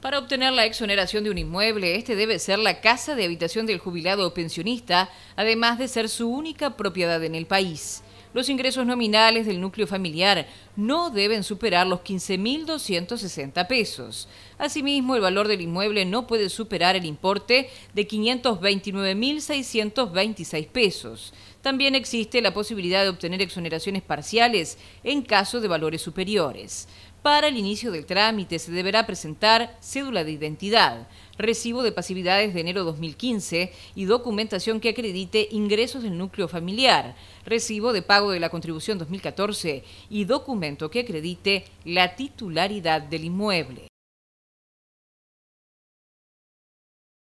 Para obtener la exoneración de un inmueble, este debe ser la casa de habitación del jubilado o pensionista, además de ser su única propiedad en el país. Los ingresos nominales del núcleo familiar no deben superar los 15.260 pesos. Asimismo, el valor del inmueble no puede superar el importe de 529.626 pesos. También existe la posibilidad de obtener exoneraciones parciales en caso de valores superiores. Para el inicio del trámite se deberá presentar cédula de identidad, recibo de pasividades de enero 2015 y documentación que acredite ingresos del núcleo familiar, recibo de pago de la contribución 2014 y documento que acredite la titularidad del inmueble.